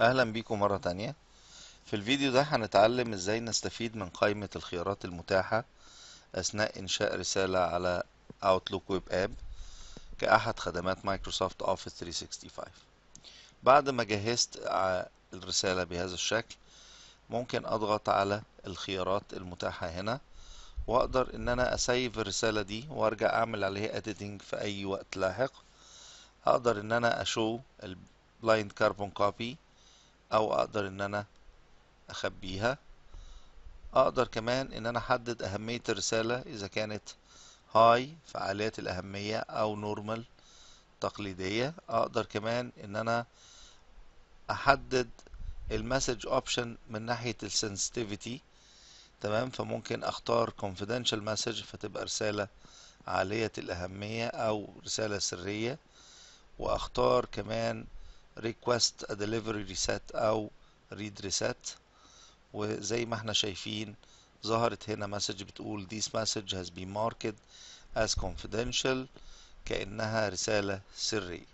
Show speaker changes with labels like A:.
A: اهلا بيكم مرة تانية في الفيديو ده هنتعلم ازاي نستفيد من قائمة الخيارات المتاحة اثناء انشاء رسالة على Outlook Web App كأحد خدمات مايكروسوفت Office 365 بعد ما جهزت الرسالة بهذا الشكل ممكن اضغط على الخيارات المتاحة هنا واقدر ان انا اسيف الرسالة دي وارجع اعمل عليها editing في اي وقت لاحق اقدر ان انا اشو البلايند كاربون كوبي او اقدر ان انا اخبيها اقدر كمان ان انا احدد اهمية الرسالة اذا كانت هاي فعاليات الاهمية او نورمال تقليدية اقدر كمان ان انا احدد المسج اوبشن من ناحية السنسيتيفيتي تمام فممكن اختار confidential message فتبقى رسالة عالية الأهمية أو رسالة سرية وأختار كمان request a delivery reset او read reset وزي ما احنا شايفين ظهرت هنا مسج بتقول this message has been marked as confidential كأنها رسالة سرية